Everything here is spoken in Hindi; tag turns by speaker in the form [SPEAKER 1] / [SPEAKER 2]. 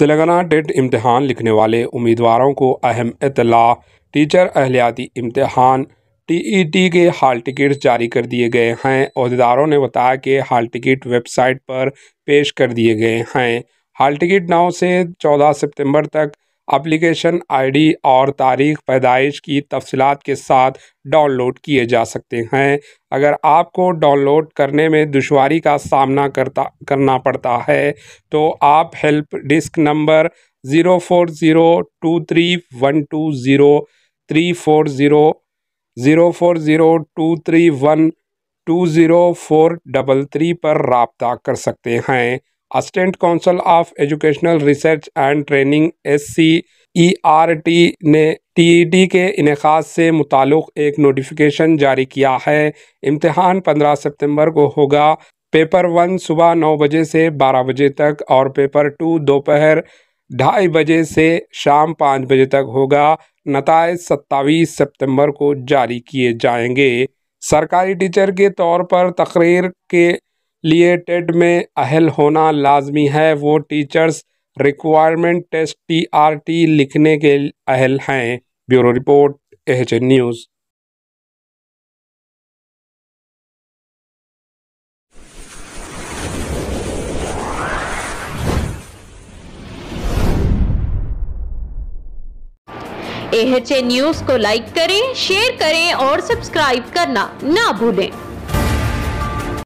[SPEAKER 1] तेलंगाना टेट इम्तहान लिखने वाले उम्मीदवारों को अहम इतला टीचर अहलियाती इम्तहान टीईटी के हाल टिकट जारी कर दिए गए हैं अहदेदारों ने बताया कि हाल टिकट वेबसाइट पर पेश कर दिए गए हैं हाल टिकट नौ से चौदह सितंबर तक अप्लीकेशन आईडी और तारीख पैदाइश की तफसलत के साथ डाउनलोड किए जा सकते हैं अगर आपको डाउनलोड करने में दुशारी का सामना करता करना पड़ता है तो आप help desk number zero four zero two three one two zero three four zero zero four zero two three one two zero four double three पर रबता कर सकते हैं assistant council of educational research and training S C E R T ने टी ई टी के इनका से मुतक एक नोटिफिकेशन जारी किया है इम्तहान पंद्रह सितम्बर को होगा पेपर वन सुबह नौ बजे से बारह बजे तक और पेपर टू दोपहर ढाई बजे से शाम पाँच बजे तक होगा नतज सत्ताईस सितम्बर को जारी किए जाएंगे सरकारी टीचर के तौर पर तकरीर के लिए टेट में अहल होना लाजमी है वो teachers requirement test T R T लिखने के अहल हैं bureau report H news H news को लाइक करें शेयर करें और सब्सक्राइब करना ना भूलें